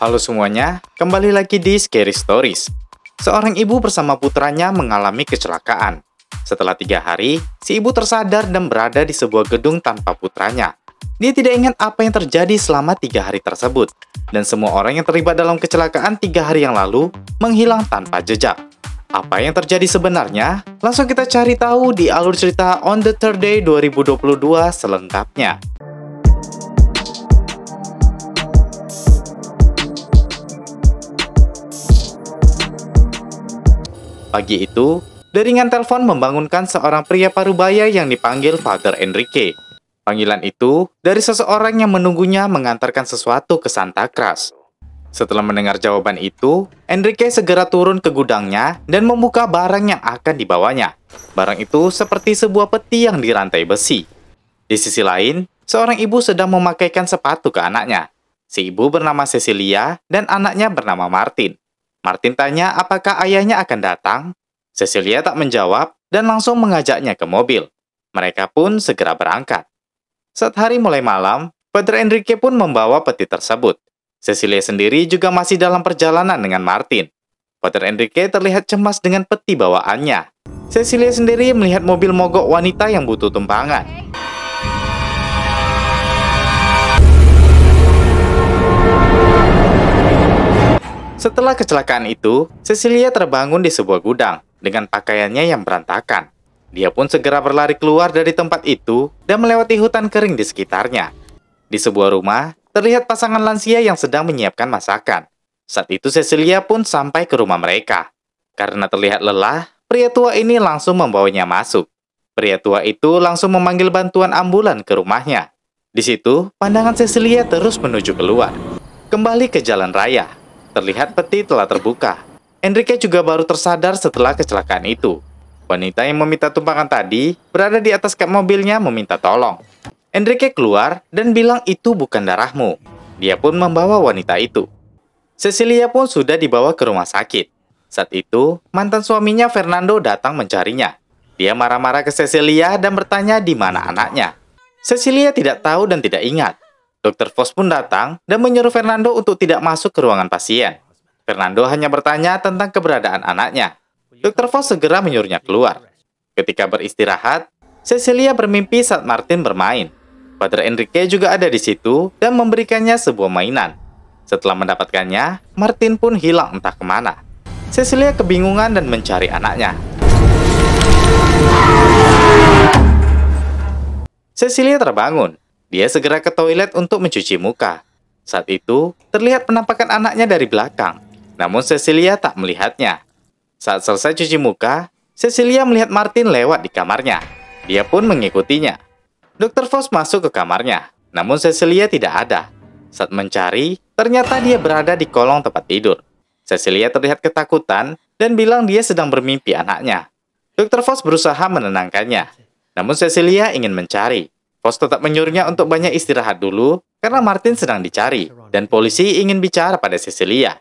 Halo semuanya, kembali lagi di Scary Stories. Seorang ibu bersama putranya mengalami kecelakaan. Setelah tiga hari, si ibu tersadar dan berada di sebuah gedung tanpa putranya. Dia tidak ingat apa yang terjadi selama tiga hari tersebut, dan semua orang yang terlibat dalam kecelakaan tiga hari yang lalu menghilang tanpa jejak. Apa yang terjadi sebenarnya? Langsung kita cari tahu di alur cerita On the Third Day 2022 selengkapnya. Pagi itu, deringan telepon membangunkan seorang pria parubaya yang dipanggil Father Enrique. Panggilan itu dari seseorang yang menunggunya mengantarkan sesuatu ke Santa Cruz. Setelah mendengar jawaban itu, Enrique segera turun ke gudangnya dan membuka barang yang akan dibawanya. Barang itu seperti sebuah peti yang dirantai besi. Di sisi lain, seorang ibu sedang memakaikan sepatu ke anaknya. Si ibu bernama Cecilia dan anaknya bernama Martin. Martin tanya apakah ayahnya akan datang. Cecilia tak menjawab dan langsung mengajaknya ke mobil. Mereka pun segera berangkat. Saat hari mulai malam, Padre Enrique pun membawa peti tersebut. Cecilia sendiri juga masih dalam perjalanan dengan Martin. Padre Enrique terlihat cemas dengan peti bawaannya. Cecilia sendiri melihat mobil mogok wanita yang butuh tumpangan. Setelah kecelakaan itu, Cecilia terbangun di sebuah gudang dengan pakaiannya yang berantakan. Dia pun segera berlari keluar dari tempat itu dan melewati hutan kering di sekitarnya. Di sebuah rumah, terlihat pasangan lansia yang sedang menyiapkan masakan. Saat itu Cecilia pun sampai ke rumah mereka. Karena terlihat lelah, pria tua ini langsung membawanya masuk. Pria tua itu langsung memanggil bantuan ambulan ke rumahnya. Di situ, pandangan Cecilia terus menuju keluar. Kembali ke jalan raya, Terlihat peti telah terbuka. Enrique juga baru tersadar setelah kecelakaan itu. Wanita yang meminta tumpangan tadi berada di atas kap mobilnya meminta tolong. Enrique keluar dan bilang itu bukan darahmu. Dia pun membawa wanita itu. Cecilia pun sudah dibawa ke rumah sakit. Saat itu, mantan suaminya Fernando datang mencarinya. Dia marah-marah ke Cecilia dan bertanya di mana anaknya. Cecilia tidak tahu dan tidak ingat. Dr. Fos pun datang dan menyuruh Fernando untuk tidak masuk ke ruangan pasien. Fernando hanya bertanya tentang keberadaan anaknya. Dr. Fos segera menyuruhnya keluar. Ketika beristirahat, Cecilia bermimpi saat Martin bermain. Padre Enrique juga ada di situ dan memberikannya sebuah mainan. Setelah mendapatkannya, Martin pun hilang entah kemana. Cecilia kebingungan dan mencari anaknya. Cecilia terbangun dia segera ke toilet untuk mencuci muka. Saat itu, terlihat penampakan anaknya dari belakang. Namun Cecilia tak melihatnya. Saat selesai cuci muka, Cecilia melihat Martin lewat di kamarnya. Dia pun mengikutinya. Dr. Foss masuk ke kamarnya, namun Cecilia tidak ada. Saat mencari, ternyata dia berada di kolong tempat tidur. Cecilia terlihat ketakutan dan bilang dia sedang bermimpi anaknya. Dr. Foss berusaha menenangkannya, namun Cecilia ingin mencari. Pos tetap menyuruhnya untuk banyak istirahat dulu karena Martin sedang dicari dan polisi ingin bicara pada Cecilia.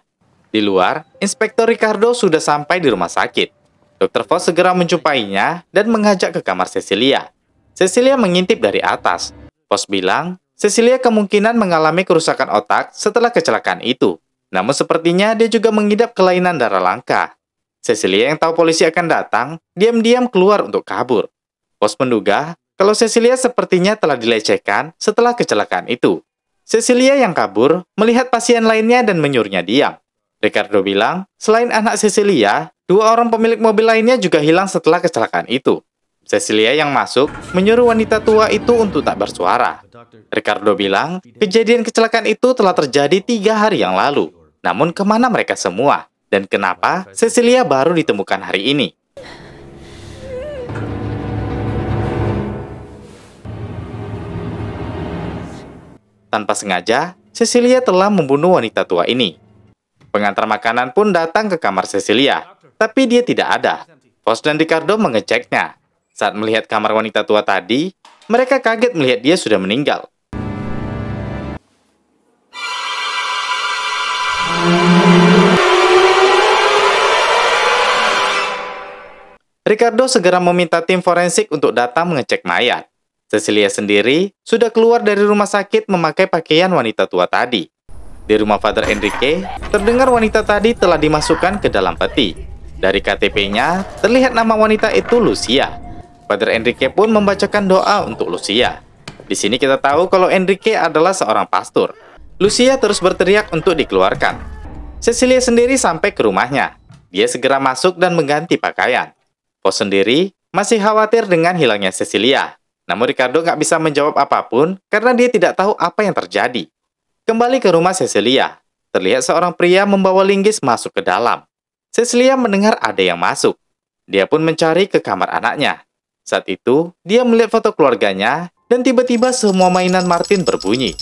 Di luar, Inspektur Ricardo sudah sampai di rumah sakit. Dr. Foss segera menjumpainya dan mengajak ke kamar Cecilia. Cecilia mengintip dari atas. Foss bilang, Cecilia kemungkinan mengalami kerusakan otak setelah kecelakaan itu. Namun sepertinya dia juga mengidap kelainan darah langka. Cecilia yang tahu polisi akan datang, diam-diam keluar untuk kabur. Pos menduga kalau Cecilia sepertinya telah dilecehkan setelah kecelakaan itu. Cecilia yang kabur melihat pasien lainnya dan menyuruhnya diam. Ricardo bilang, selain anak Cecilia, dua orang pemilik mobil lainnya juga hilang setelah kecelakaan itu. Cecilia yang masuk menyuruh wanita tua itu untuk tak bersuara. Ricardo bilang, kejadian kecelakaan itu telah terjadi tiga hari yang lalu. Namun kemana mereka semua? Dan kenapa Cecilia baru ditemukan hari ini? Tanpa sengaja, Cecilia telah membunuh wanita tua ini. Pengantar makanan pun datang ke kamar Cecilia, tapi dia tidak ada. Fos dan Ricardo mengeceknya. Saat melihat kamar wanita tua tadi, mereka kaget melihat dia sudah meninggal. Ricardo segera meminta tim forensik untuk datang mengecek mayat. Cecilia sendiri sudah keluar dari rumah sakit memakai pakaian wanita tua tadi. Di rumah Father Enrique, terdengar wanita tadi telah dimasukkan ke dalam peti. Dari KTP-nya, terlihat nama wanita itu Lucia. Father Enrique pun membacakan doa untuk Lucia. Di sini kita tahu kalau Enrique adalah seorang pastor. Lucia terus berteriak untuk dikeluarkan. Cecilia sendiri sampai ke rumahnya. Dia segera masuk dan mengganti pakaian. Pos sendiri masih khawatir dengan hilangnya Cecilia namun Ricardo nggak bisa menjawab apapun karena dia tidak tahu apa yang terjadi. Kembali ke rumah Cecilia, terlihat seorang pria membawa linggis masuk ke dalam. Cecilia mendengar ada yang masuk. Dia pun mencari ke kamar anaknya. Saat itu, dia melihat foto keluarganya dan tiba-tiba semua mainan Martin berbunyi.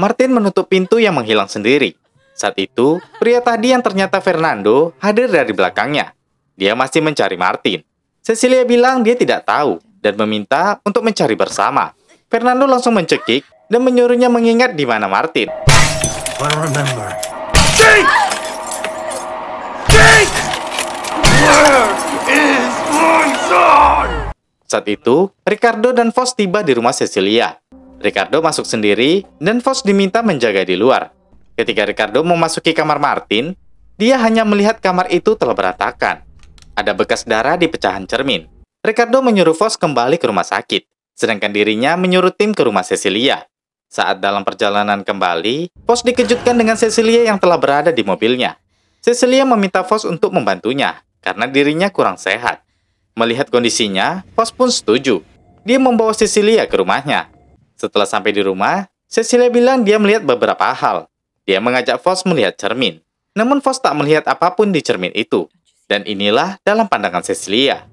Martin menutup pintu yang menghilang sendiri. Saat itu, pria tadi yang ternyata Fernando hadir dari belakangnya. Dia masih mencari Martin. Cecilia bilang dia tidak tahu dan meminta untuk mencari bersama. Fernando langsung mencekik dan menyuruhnya mengingat di mana Martin. Saat itu, Ricardo dan Fos tiba di rumah Cecilia. Ricardo masuk sendiri dan Fos diminta menjaga di luar. Ketika Ricardo memasuki kamar Martin, dia hanya melihat kamar itu telah berantakan. Ada bekas darah di pecahan cermin. Ricardo menyuruh Vos kembali ke rumah sakit, sedangkan dirinya menyuruh tim ke rumah Cecilia. Saat dalam perjalanan kembali, Vos dikejutkan dengan Cecilia yang telah berada di mobilnya. Cecilia meminta Vos untuk membantunya, karena dirinya kurang sehat. Melihat kondisinya, Vos pun setuju. Dia membawa Cecilia ke rumahnya. Setelah sampai di rumah, Cecilia bilang dia melihat beberapa hal, dia mengajak Fos melihat cermin. Namun Fos tak melihat apapun di cermin itu. Dan inilah dalam pandangan Cecilia.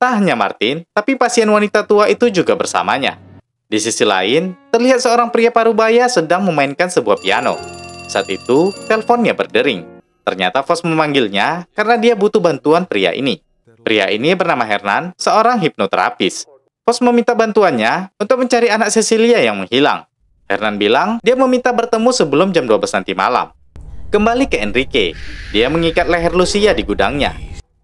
Tak hanya Martin, tapi pasien wanita tua itu juga bersamanya. Di sisi lain, terlihat seorang pria parubaya sedang memainkan sebuah piano. Saat itu, teleponnya berdering. Ternyata Fos memanggilnya karena dia butuh bantuan pria ini. Pria ini bernama Hernan, seorang hipnoterapis. Pos meminta bantuannya untuk mencari anak Cecilia yang menghilang. Hernan bilang dia meminta bertemu sebelum jam 12 nanti malam. Kembali ke Enrique, dia mengikat leher Lucia di gudangnya.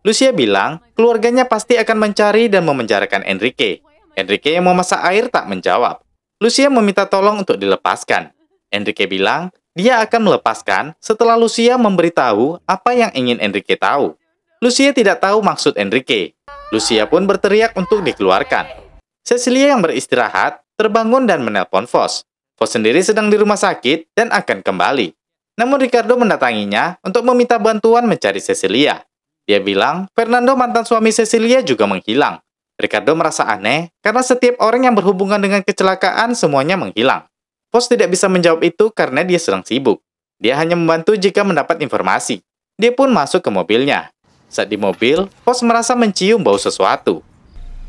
Lucia bilang keluarganya pasti akan mencari dan memenjarakan Enrique. Enrique yang memasak air tak menjawab. Lucia meminta tolong untuk dilepaskan. Enrique bilang dia akan melepaskan setelah Lucia memberitahu apa yang ingin Enrique tahu. Lucia tidak tahu maksud Enrique. Lucia pun berteriak untuk dikeluarkan. Cecilia yang beristirahat terbangun dan menelpon Vos. Vos sendiri sedang di rumah sakit dan akan kembali. Namun Ricardo mendatanginya untuk meminta bantuan mencari Cecilia. Dia bilang Fernando mantan suami Cecilia juga menghilang. Ricardo merasa aneh karena setiap orang yang berhubungan dengan kecelakaan semuanya menghilang. Vos tidak bisa menjawab itu karena dia sedang sibuk. Dia hanya membantu jika mendapat informasi. Dia pun masuk ke mobilnya. Saat di mobil, Vos merasa mencium bau sesuatu.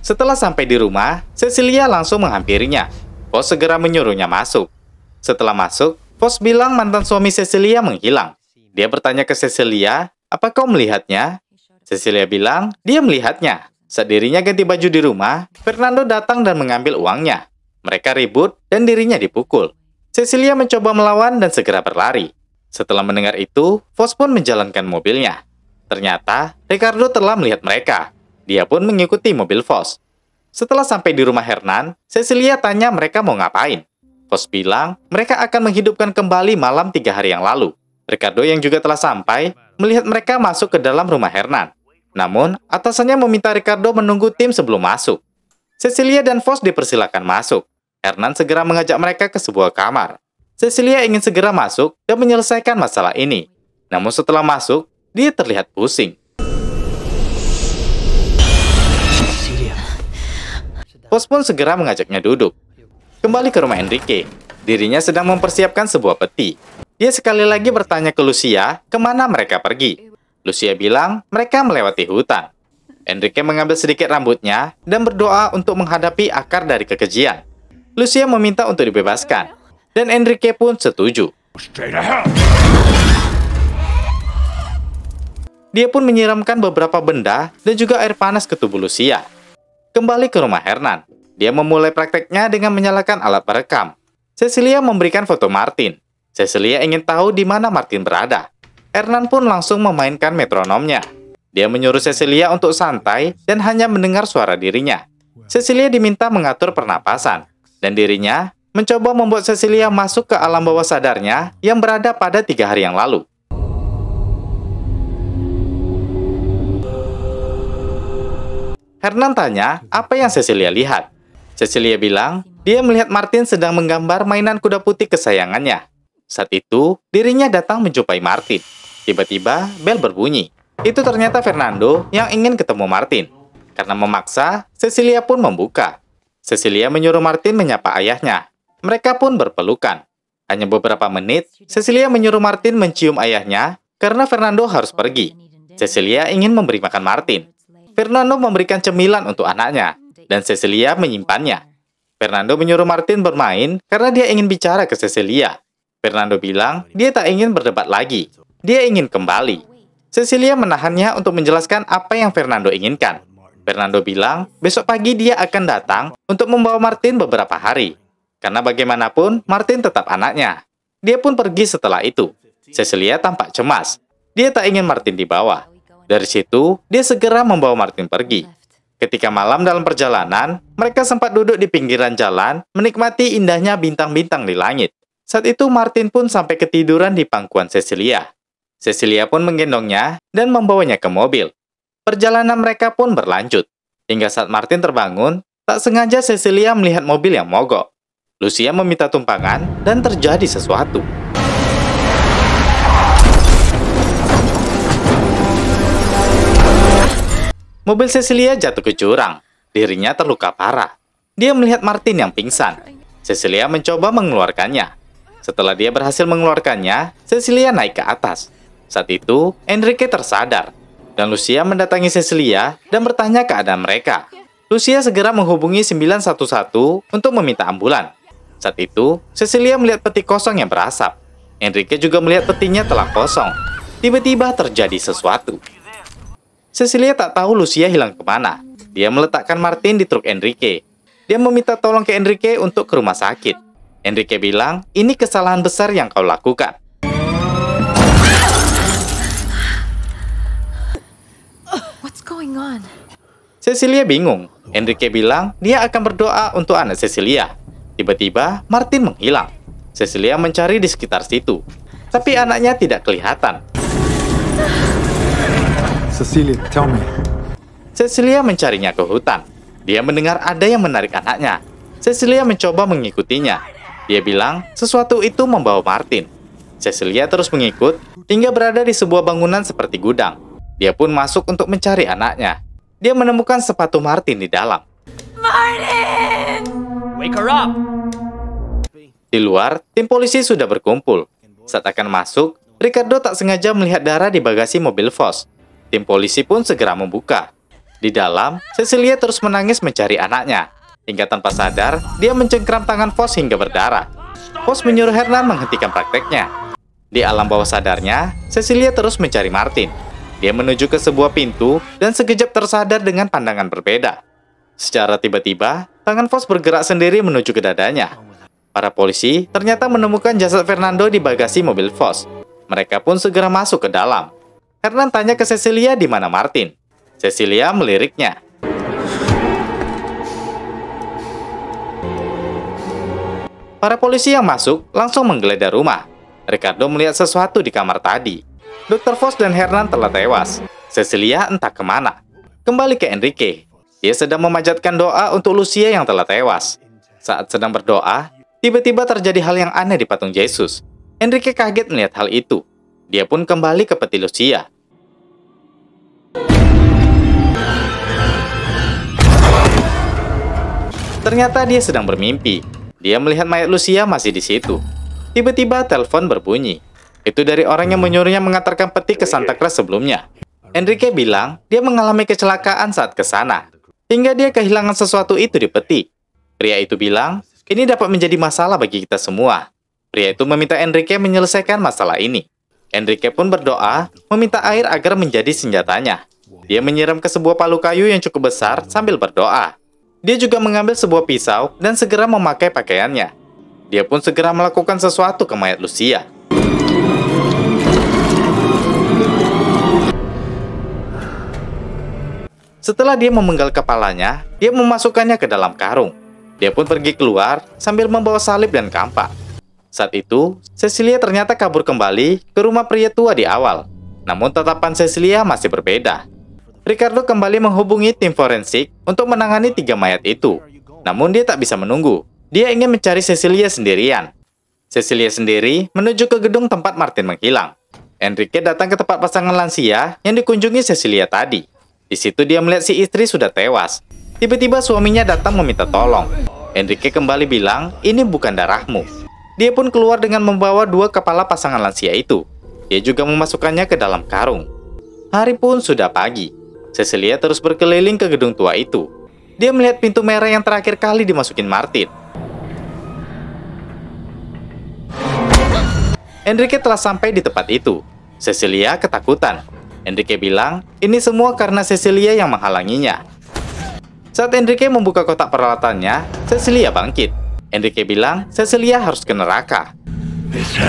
Setelah sampai di rumah, Cecilia langsung menghampirinya. Pos segera menyuruhnya masuk. Setelah masuk, Pos bilang mantan suami Cecilia menghilang. Dia bertanya ke Cecilia, apa kau melihatnya? Cecilia bilang, dia melihatnya. Saat dirinya ganti baju di rumah, Fernando datang dan mengambil uangnya. Mereka ribut dan dirinya dipukul. Cecilia mencoba melawan dan segera berlari. Setelah mendengar itu, Vos pun menjalankan mobilnya. Ternyata, Ricardo telah melihat mereka. Dia pun mengikuti mobil Vos. Setelah sampai di rumah Hernan, Cecilia tanya mereka mau ngapain. Vos bilang mereka akan menghidupkan kembali malam tiga hari yang lalu. Ricardo yang juga telah sampai, melihat mereka masuk ke dalam rumah Hernan. Namun, atasannya meminta Ricardo menunggu tim sebelum masuk. Cecilia dan Vos dipersilakan masuk. Hernan segera mengajak mereka ke sebuah kamar. Cecilia ingin segera masuk dan menyelesaikan masalah ini. Namun setelah masuk, dia terlihat pusing. Bos pun segera mengajaknya duduk. Kembali ke rumah Enrique, dirinya sedang mempersiapkan sebuah peti. Dia sekali lagi bertanya ke Lucia kemana mereka pergi. Lucia bilang mereka melewati hutan. Enrique mengambil sedikit rambutnya dan berdoa untuk menghadapi akar dari kekejian. Lucia meminta untuk dibebaskan, dan Enrique pun setuju. Dia pun menyiramkan beberapa benda dan juga air panas ke tubuh Lucia. Kembali ke rumah Hernan, dia memulai prakteknya dengan menyalakan alat perekam. Cecilia memberikan foto Martin. Cecilia ingin tahu di mana Martin berada. Hernan pun langsung memainkan metronomnya. Dia menyuruh Cecilia untuk santai dan hanya mendengar suara dirinya. Cecilia diminta mengatur pernapasan, dan dirinya mencoba membuat Cecilia masuk ke alam bawah sadarnya yang berada pada tiga hari yang lalu. Hernan tanya apa yang Cecilia lihat. Cecilia bilang dia melihat Martin sedang menggambar mainan kuda putih kesayangannya. Saat itu, dirinya datang menjumpai Martin. Tiba-tiba, bel berbunyi. Itu ternyata Fernando yang ingin ketemu Martin. Karena memaksa, Cecilia pun membuka. Cecilia menyuruh Martin menyapa ayahnya. Mereka pun berpelukan. Hanya beberapa menit, Cecilia menyuruh Martin mencium ayahnya karena Fernando harus pergi. Cecilia ingin memberi makan Martin, Fernando memberikan cemilan untuk anaknya, dan Cecilia menyimpannya. Fernando menyuruh Martin bermain karena dia ingin bicara ke Cecilia. Fernando bilang dia tak ingin berdebat lagi. Dia ingin kembali. Cecilia menahannya untuk menjelaskan apa yang Fernando inginkan. Fernando bilang besok pagi dia akan datang untuk membawa Martin beberapa hari. Karena bagaimanapun, Martin tetap anaknya. Dia pun pergi setelah itu. Cecilia tampak cemas. Dia tak ingin Martin dibawa. Dari situ, dia segera membawa Martin pergi. Ketika malam dalam perjalanan, mereka sempat duduk di pinggiran jalan, menikmati indahnya bintang-bintang di langit. Saat itu Martin pun sampai ketiduran di pangkuan Cecilia. Cecilia pun menggendongnya dan membawanya ke mobil. Perjalanan mereka pun berlanjut. Hingga saat Martin terbangun, tak sengaja Cecilia melihat mobil yang mogok. Lucia meminta tumpangan dan terjadi sesuatu. Mobil Cecilia jatuh ke jurang. Dirinya terluka parah. Dia melihat Martin yang pingsan. Cecilia mencoba mengeluarkannya. Setelah dia berhasil mengeluarkannya, Cecilia naik ke atas. Saat itu, Enrique tersadar. Dan Lucia mendatangi Cecilia dan bertanya keadaan mereka. Lucia segera menghubungi 911 untuk meminta ambulan. Saat itu, Cecilia melihat peti kosong yang berasap. Enrique juga melihat petinya telah kosong. Tiba-tiba terjadi sesuatu. Cecilia tak tahu Lucia hilang kemana. Dia meletakkan Martin di truk Enrique. Dia meminta tolong ke Enrique untuk ke rumah sakit. Enrique bilang, ini kesalahan besar yang kau lakukan. What's going on? Cecilia bingung. Enrique bilang dia akan berdoa untuk anak Cecilia. Tiba-tiba, Martin menghilang. Cecilia mencari di sekitar situ, tapi anaknya tidak kelihatan. Cecilia, tell me. Cecilia mencarinya ke hutan. Dia mendengar ada yang menarik anaknya. Cecilia mencoba mengikutinya. Dia bilang sesuatu itu membawa Martin. Cecilia terus mengikut hingga berada di sebuah bangunan seperti gudang. Dia pun masuk untuk mencari anaknya. Dia menemukan sepatu Martin di dalam. Martin! Wake her up! Di luar, tim polisi sudah berkumpul. Saat akan masuk, Ricardo tak sengaja melihat darah di bagasi mobil Foss. Tim polisi pun segera membuka. Di dalam, Cecilia terus menangis mencari anaknya. Hingga tanpa sadar, dia mencengkram tangan Fos hingga berdarah. Fos menyuruh Hernan menghentikan prakteknya. Di alam bawah sadarnya, Cecilia terus mencari Martin. Dia menuju ke sebuah pintu dan sekejap tersadar dengan pandangan berbeda. Secara tiba-tiba, tangan Fos bergerak sendiri menuju ke dadanya. Para polisi ternyata menemukan jasad Fernando di bagasi mobil Fos. Mereka pun segera masuk ke dalam. Hernan tanya ke Cecilia di mana Martin. Cecilia meliriknya. Para polisi yang masuk langsung menggeledah rumah. Ricardo melihat sesuatu di kamar tadi. Dr. Foss dan Hernan telah tewas. Cecilia entah kemana. Kembali ke Enrique. Dia sedang memanjatkan doa untuk Lucia yang telah tewas. Saat sedang berdoa, tiba-tiba terjadi hal yang aneh di patung Yesus. Enrique kaget melihat hal itu. Dia pun kembali ke peti Lucia. Ternyata dia sedang bermimpi. Dia melihat mayat Lucia masih di situ. Tiba-tiba telepon berbunyi. Itu dari orang yang menyuruhnya mengantarkan peti ke Santa Claus sebelumnya. Enrique bilang dia mengalami kecelakaan saat ke sana, hingga dia kehilangan sesuatu itu di peti. Pria itu bilang, ini dapat menjadi masalah bagi kita semua. Pria itu meminta Enrique menyelesaikan masalah ini. Enrique pun berdoa, meminta air agar menjadi senjatanya. Dia menyiram ke sebuah palu kayu yang cukup besar sambil berdoa. Dia juga mengambil sebuah pisau dan segera memakai pakaiannya. Dia pun segera melakukan sesuatu ke mayat Lucia. Setelah dia memenggal kepalanya, dia memasukkannya ke dalam karung. Dia pun pergi keluar sambil membawa salib dan kampak. Saat itu, Cecilia ternyata kabur kembali ke rumah pria tua di awal. Namun tatapan Cecilia masih berbeda. Ricardo kembali menghubungi tim forensik untuk menangani tiga mayat itu. Namun dia tak bisa menunggu. Dia ingin mencari Cecilia sendirian. Cecilia sendiri menuju ke gedung tempat Martin menghilang. Enrique datang ke tempat pasangan lansia yang dikunjungi Cecilia tadi. Di situ dia melihat si istri sudah tewas. Tiba-tiba suaminya datang meminta tolong. Enrique kembali bilang, ini bukan darahmu. Dia pun keluar dengan membawa dua kepala pasangan lansia itu. Dia juga memasukkannya ke dalam karung. Hari pun sudah pagi. Cecilia terus berkeliling ke gedung tua itu. Dia melihat pintu merah yang terakhir kali dimasukin Martin. Enrique telah sampai di tempat itu. Cecilia ketakutan. Enrique bilang, ini semua karena Cecilia yang menghalanginya. Saat Enrique membuka kotak peralatannya, Cecilia bangkit. Enrique bilang, Cecilia harus ke neraka. This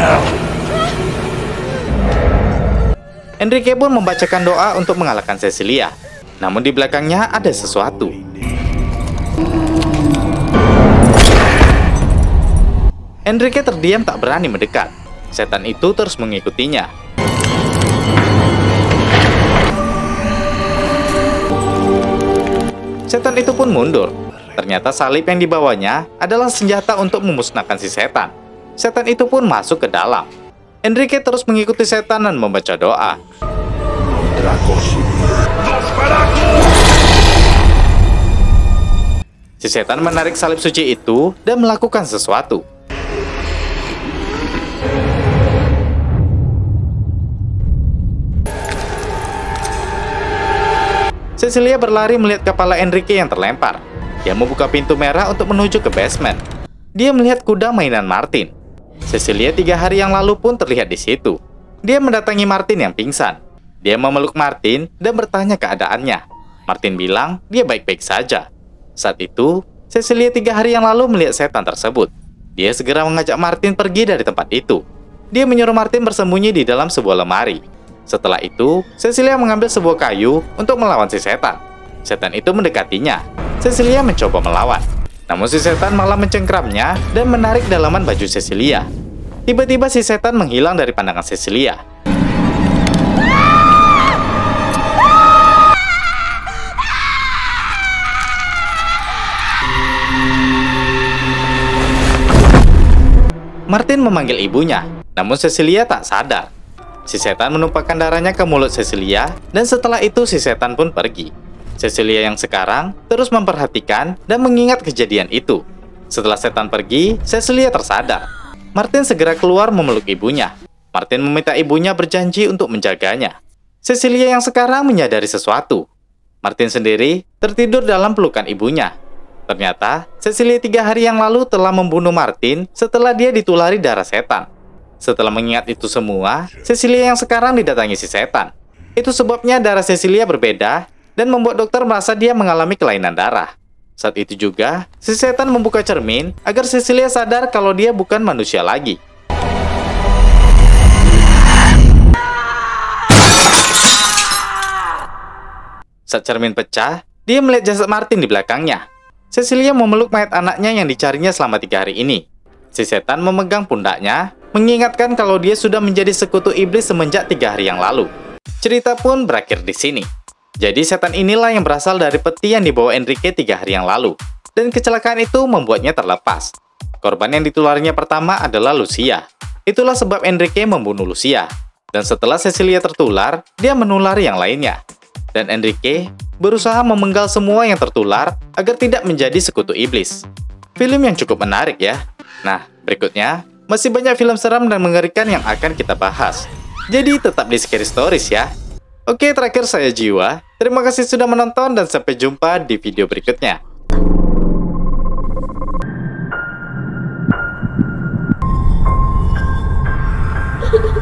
Enrique pun membacakan doa untuk mengalahkan Cecilia. Namun di belakangnya ada sesuatu. Enrique terdiam tak berani mendekat. Setan itu terus mengikutinya. Setan itu pun mundur. Ternyata salib yang dibawanya adalah senjata untuk memusnahkan si setan. Setan itu pun masuk ke dalam. Enrique terus mengikuti setan dan membaca doa. Si setan menarik salib suci itu dan melakukan sesuatu. Cecilia berlari melihat kepala Enrique yang terlempar. Dia membuka pintu merah untuk menuju ke basement. Dia melihat kuda mainan Martin. Cecilia tiga hari yang lalu pun terlihat di situ. Dia mendatangi Martin yang pingsan. Dia memeluk Martin dan bertanya keadaannya. Martin bilang dia baik-baik saja. Saat itu, Cecilia tiga hari yang lalu melihat setan tersebut. Dia segera mengajak Martin pergi dari tempat itu. Dia menyuruh Martin bersembunyi di dalam sebuah lemari. Setelah itu, Cecilia mengambil sebuah kayu untuk melawan si setan. Setan itu mendekatinya. Cecilia mencoba melawan. Namun si setan malah mencengkramnya dan menarik dalaman baju Cecilia. Tiba-tiba si setan menghilang dari pandangan Cecilia. Martin memanggil ibunya, namun Cecilia tak sadar. Si setan menumpahkan darahnya ke mulut Cecilia, dan setelah itu si setan pun pergi. Cecilia yang sekarang terus memperhatikan dan mengingat kejadian itu. Setelah setan pergi, Cecilia tersadar. Martin segera keluar memeluk ibunya. Martin meminta ibunya berjanji untuk menjaganya. Cecilia yang sekarang menyadari sesuatu. Martin sendiri tertidur dalam pelukan ibunya. Ternyata, Cecilia tiga hari yang lalu telah membunuh Martin setelah dia ditulari darah setan. Setelah mengingat itu semua, Cecilia yang sekarang didatangi si setan. Itu sebabnya darah Cecilia berbeda dan membuat dokter merasa dia mengalami kelainan darah. Saat itu juga, si setan membuka cermin agar Cecilia sadar kalau dia bukan manusia lagi. Saat cermin pecah, dia melihat jasad Martin di belakangnya. Cecilia memeluk mayat anaknya yang dicarinya selama tiga hari ini. Si setan memegang pundaknya, mengingatkan kalau dia sudah menjadi sekutu iblis semenjak tiga hari yang lalu. Cerita pun berakhir di sini. Jadi setan inilah yang berasal dari peti yang dibawa Enrique tiga hari yang lalu, dan kecelakaan itu membuatnya terlepas. Korban yang ditularinya pertama adalah Lucia. Itulah sebab Enrique membunuh Lucia. Dan setelah Cecilia tertular, dia menular yang lainnya. Dan Enrique berusaha memenggal semua yang tertular agar tidak menjadi sekutu iblis. Film yang cukup menarik ya. Nah, berikutnya masih banyak film seram dan mengerikan yang akan kita bahas. Jadi tetap di Scary Stories ya. Oke, terakhir saya Jiwa. Terima kasih sudah menonton dan sampai jumpa di video berikutnya.